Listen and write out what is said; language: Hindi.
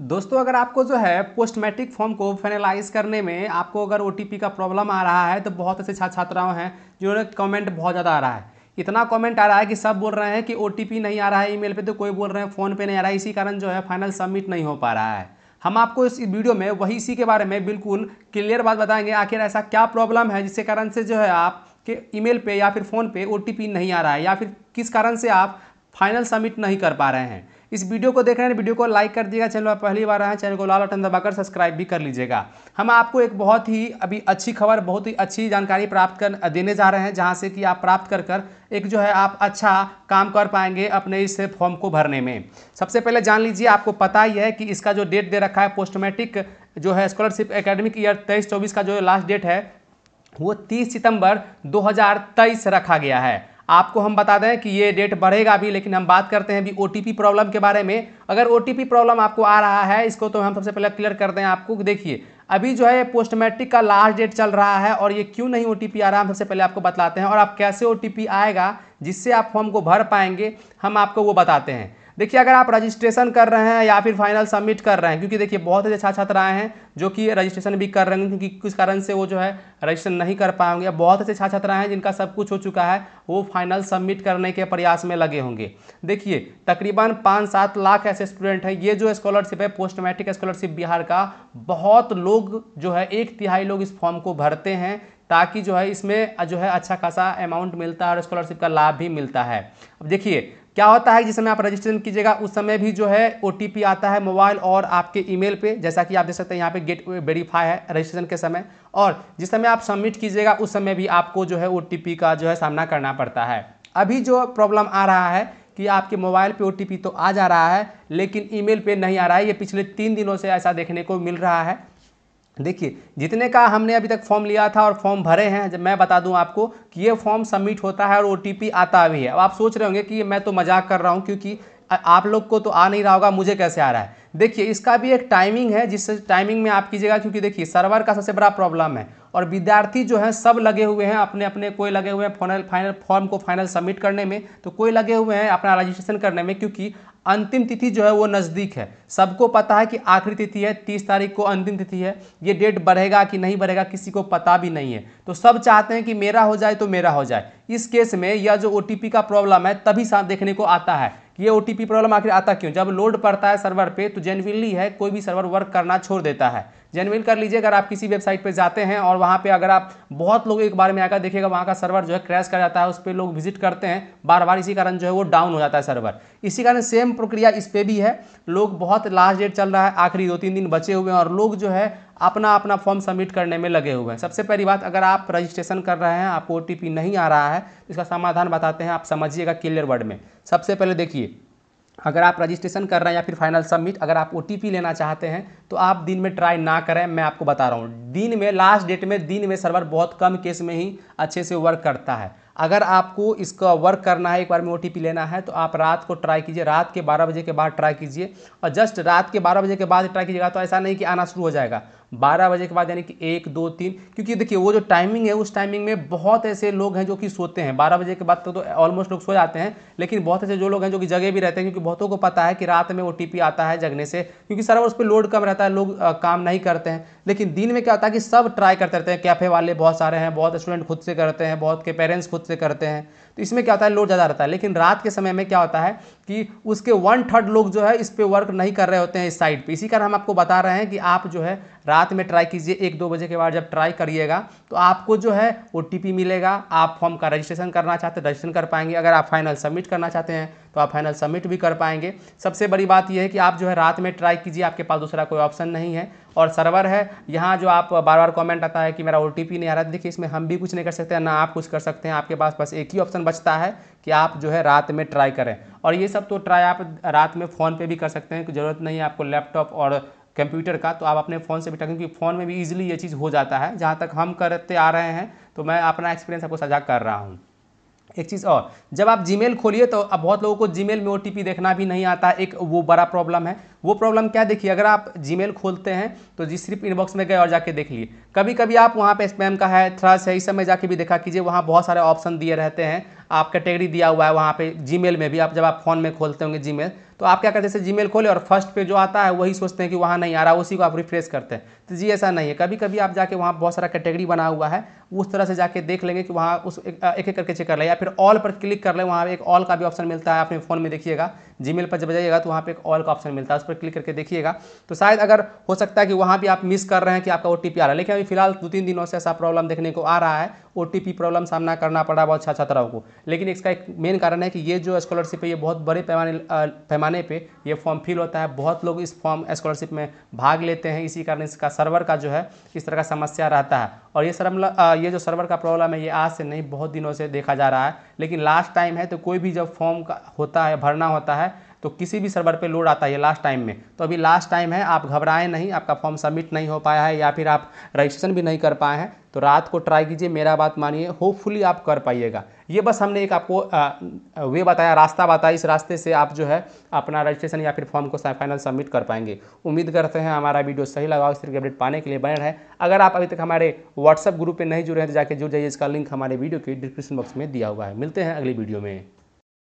दोस्तों अगर आपको जो है पोस्ट मैट्रिक फॉर्म को फाइनलाइज करने में आपको अगर ओ का प्रॉब्लम आ रहा है तो बहुत ऐसे छात्र छात्राओं हैं जिन्होंने कमेंट बहुत ज़्यादा आ रहा है इतना कमेंट आ रहा है कि सब बोल रहे हैं कि ओ नहीं आ रहा है ईमेल पे तो कोई बोल रहे हैं फ़ोन पे नहीं आ रहा है इसी कारण जो है फाइनल सबमिट नहीं हो पा रहा है हम आपको इस वीडियो में वही इसी के बारे में बिल्कुल क्लियर बात बताएंगे आखिर ऐसा क्या प्रॉब्लम है जिसके कारण से जो है आप के मेल पे या फिर फ़ोन पे ओ नहीं आ रहा है या फिर किस कारण से आप फाइनल सबमिट नहीं कर पा रहे हैं इस वीडियो को देख रहे हैं वीडियो को लाइक कर दिएगा चैनल पहली बार आए चैनल को लाल बटन दबाकर सब्सक्राइब भी कर लीजिएगा हम आपको एक बहुत ही अभी अच्छी खबर बहुत ही अच्छी जानकारी प्राप्त कर देने जा रहे हैं जहाँ से कि आप प्राप्त कर कर एक जो है आप अच्छा काम कर पाएंगे अपने इस फॉर्म को भरने में सबसे पहले जान लीजिए आपको पता ही है कि इसका जो डेट दे रखा है मैट्रिक जो है स्कॉलरशिप एकेडमिक ईयर तेईस चौबीस का जो लास्ट डेट है वो 30 सितंबर 2023 रखा गया है आपको हम बता दें कि ये डेट बढ़ेगा भी लेकिन हम बात करते हैं अभी ओ प्रॉब्लम के बारे में अगर ओ प्रॉब्लम आपको आ रहा है इसको तो हम सबसे पहले क्लियर कर दें आपको देखिए अभी जो है पोस्ट मैट्रिक का लास्ट डेट चल रहा है और ये क्यों नहीं ओ आ रहा है हम सबसे पहले आपको बतलाते हैं और आप कैसे ओ आएगा जिससे आप फॉर्म को भर पाएंगे हम आपको वो बताते हैं देखिए अगर आप रजिस्ट्रेशन कर रहे हैं या फिर फाइनल सबमिट कर रहे हैं क्योंकि देखिए बहुत ही छात्र छात्र आए हैं जो कि रजिस्ट्रेशन भी कर रहे हैं क्योंकि कुछ कारण से वो जो है रजिस्ट्रेशन नहीं कर पाएंगे बहुत अच्छे छात्र छात्र आए हैं जिनका सब कुछ हो चुका है वो फाइनल सबमिट करने के प्रयास में लगे होंगे देखिए तकरीबन पाँच सात लाख ऐसे स्टूडेंट हैं ये जो स्कॉलरशिप है पोस्ट मैट्रिक स्कॉलरशिप बिहार का बहुत लोग जो है एक तिहाई लोग इस फॉर्म को भरते हैं ताकि जो है इसमें जो है अच्छा खासा अमाउंट मिलता है और स्कॉलरशिप का लाभ भी मिलता है अब देखिए क्या होता है जिस समय आप रजिस्ट्रेशन कीजिएगा उस समय भी जो है ओ आता है मोबाइल और आपके ईमेल पे जैसा कि आप देख सकते हैं यहाँ पे गेट वेरीफाई है रजिस्ट्रेशन के समय और जिस समय आप सबमिट कीजिएगा उस समय भी आपको जो है ओ का जो है सामना करना पड़ता है अभी जो प्रॉब्लम आ रहा है कि आपके मोबाइल पे ओ तो आ जा रहा है लेकिन ई मेल नहीं आ रहा है ये पिछले तीन दिनों से ऐसा देखने को मिल रहा है देखिए जितने का हमने अभी तक फॉर्म लिया था और फॉर्म भरे हैं जब मैं बता दूं आपको कि ये फॉर्म सबमिट होता है और ओ आता भी है अब आप सोच रहे होंगे कि मैं तो मजाक कर रहा हूं क्योंकि आप लोग को तो आ नहीं रहा होगा मुझे कैसे आ रहा है देखिए इसका भी एक टाइमिंग है जिस टाइमिंग में आप कीजिएगा क्योंकि देखिए सर्वर का सबसे बड़ा प्रॉब्लम है और विद्यार्थी जो हैं सब लगे हुए हैं अपने अपने कोई लगे हुए हैं फाइनल फाइनल फॉर्म को फाइनल सबमिट करने में तो कोई लगे हुए हैं अपना रजिस्ट्रेशन करने में क्योंकि अंतिम तिथि जो है वो नज़दीक है सबको पता है कि आखिरी तिथि है तीस तारीख को अंतिम तिथि है ये डेट बढ़ेगा कि नहीं बढ़ेगा किसी को पता भी नहीं है तो सब चाहते हैं कि मेरा हो जाए तो मेरा हो जाए इस केस में यह जो ओ का प्रॉब्लम है तभी देखने को आता है ये ओ प्रॉब्लम आखिर आता क्यों जब लोड पड़ता है सर्वर पे तो जेनविनली है कोई भी सर्वर वर्क करना छोड़ देता है जेनविन कर लीजिए अगर आप किसी वेबसाइट पे जाते हैं और वहाँ पे अगर आप बहुत लोग एक बार में आकर देखिएगा वहाँ का सर्वर जो है क्रैश कर जाता है उस पर लोग विजिट करते हैं बार बार इसी कारण जो है वो डाउन हो जाता है सर्वर इसी कारण सेम प्रक्रिया इस पर भी है लोग बहुत लास्ट डेट चल रहा है आखिरी दो तीन दिन बचे हुए हैं और लोग जो है अपना अपना फॉर्म सबमिट करने में लगे हुए हैं सबसे पहली बात अगर आप रजिस्ट्रेशन कर रहे हैं आपको ओ नहीं आ रहा है तो इसका समाधान बताते हैं आप समझिएगा क्लियर वर्ड में सबसे पहले देखिए अगर आप रजिस्ट्रेशन कर रहे हैं या फिर फाइनल सबमिट अगर आप ओ लेना चाहते हैं तो आप दिन में ट्राई ना करें मैं आपको बता रहा हूँ दिन में लास्ट डेट में दिन में सर्वर बहुत कम केस में ही अच्छे से वर्क करता है अगर आपको इसका वर्क करना है एक बार में ओ लेना है तो आप रात को ट्राई कीजिए रात के बारह बजे के बाद ट्राई कीजिए और जस्ट रात के बारह बजे के बाद ट्राई कीजिएगा तो ऐसा नहीं कि आना शुरू हो जाएगा बारह बजे के बाद यानी कि एक दो तीन क्योंकि देखिए वो जो टाइमिंग है उस टाइमिंग में बहुत ऐसे लोग हैं जो कि सोते हैं बारह बजे के बाद तो ऑलमोस्ट तो लोग सो जाते हैं लेकिन बहुत ऐसे जो लोग हैं जो कि जगह भी रहते हैं क्योंकि बहुतों को पता है कि रात में ओ आता है जगने से क्योंकि सर्वर उस पर लोड कम रहता है लोग आ, काम नहीं करते हैं लेकिन दिन में क्या होता है कि सब ट्राई करते रहते हैं कैफ़े वाले बहुत सारे हैं बहुत स्टूडेंट खुद से करते हैं बहुत के पेरेंट्स खुद बहुत से करते हैं तो इसमें क्या होता है लोड ज़्यादा रहता है लेकिन रात के समय में क्या होता है कि उसके वन थर्ड लोग जो है इस पर वर्क नहीं कर रहे होते हैं इस साइड पर इसी कारण हम आपको बता रहे हैं कि आप जो है रात में ट्राई कीजिए एक दो बजे के बाद जब ट्राई करिएगा तो आपको जो है ओ मिलेगा आप फॉर्म का रजिस्ट्रेशन करना चाहते हैं रजिस्ट्रेशन कर पाएंगे अगर आप फाइनल सबमिट करना चाहते हैं तो आप फाइनल सबमिट भी कर पाएंगे सबसे बड़ी बात यह है कि आप जो है रात में ट्राई कीजिए आपके पास दूसरा कोई ऑप्शन नहीं है और सर्वर है यहाँ जो आप बार बार कमेंट आता है कि मेरा ओ नहीं आ रहा तो देखिए इसमें हम भी कुछ नहीं कर सकते ना आप कुछ कर सकते हैं आपके पास बस एक ही ऑप्शन बचता है कि आप जो है रात में ट्राई करें और ये सब तो ट्राई आप रात में फ़ोन पे भी कर सकते हैं ज़रूरत नहीं है आपको लैपटॉप और कंप्यूटर का तो आप अपने फ़ोन से बिठा क्योंकि फ़ोन में भी ईजिली ये चीज़ हो जाता है जहाँ तक हम करते आ रहे हैं तो मैं अपना एक्सपीरियंस आपको साझा कर रहा हूँ एक चीज़ और जब आप जी खोलिए तो अब बहुत लोगों को जी में ओ देखना भी नहीं आता एक वो बड़ा प्रॉब्लम है वो प्रॉब्लम क्या देखिए अगर आप जी खोलते हैं तो जी सिर्फ इनबॉक्स में गए और जाके देख लिए कभी कभी आप वहाँ पे स्पैम का है थ्रस है इस समय जाके भी देखा कीजिए वहाँ बहुत सारे ऑप्शन दिए रहते हैं आप कैटेगरी दिया हुआ है वहाँ पर जी में भी आप जब आप फ़ोन में खोलते होंगे जी तो आप क्या करते हैं जी मेल खोले और फर्स्ट पे जो आता है वही सोचते हैं कि वहाँ नहीं आ रहा उसी को आप रिफ्रेश करते हैं तो जी ऐसा नहीं है कभी कभी आप जाके वहाँ बहुत सारा कैटेगरी बना हुआ है उस तरह से जाके देख लेंगे कि वहाँ उस एक एक करके चेक कर लें या फिर ऑल पर क्लिक कर लें वहाँ एक ऑल का भी ऑप्शन मिलता है अपने फ़ोन में देखिएगा जी पर जब जाइएगा तो वहाँ पर एक ऑल का ऑप्शन मिलता है उस पर क्लिक करके देखिएगा तो शायद अगर हो सकता है कि वहाँ भी आप मिस कर रहे हैं कि आपका ओ आ रहा है लेकिन अभी फिलहाल दो तीन दिनों से ऐसा प्रॉब्लम देखने को आ रहा है ओ प्रॉब्लम सामना करना पड़ा बहुत छात्राओं को लेकिन इसका एक मेन कारण है कि ये जो स्कॉलरशिप है ये बहुत बड़े पैमाने पैमाने पे ये फॉर्म फिल होता है बहुत लोग इस फॉर्म स्कॉलरशिप में भाग लेते हैं इसी कारण इसका सर्वर का जो है इस तरह का समस्या रहता है और ये सर मतलब, ये जो सर्वर का प्रॉब्लम है ये आज से नहीं बहुत दिनों से देखा जा रहा है लेकिन लास्ट टाइम है तो कोई भी जब फॉर्म का होता है भरना होता है तो किसी भी सर्वर पे लोड आता है लास्ट टाइम में तो अभी लास्ट टाइम है आप घबराएं नहीं आपका फॉर्म सबमिट नहीं हो पाया है या फिर आप रजिस्ट्रेशन भी नहीं कर पाए हैं तो रात को ट्राई कीजिए मेरा बात मानिए होपफुली आप कर पाइएगा ये बस हमने एक आपको वे बताया रास्ता बताया इस रास्ते से आप जो है अपना रजिस्ट्रेशन या फिर फॉर्म को फाइनल सबमिट कर पाएंगे उम्मीद करते हैं हमारा वीडियो सही लगा इस तरीके अपडेट पाने के लिए बने रहें अगर आप अभी तक हमारे व्हाट्सअप ग्रुप पर नहीं जुड़े हैं तो जाकर जुड़ जाइए इसका लिंक हमारे वीडियो के डिस्क्रिप्शन बॉक्स में दिया हुआ है मिलते हैं अगली वीडियो में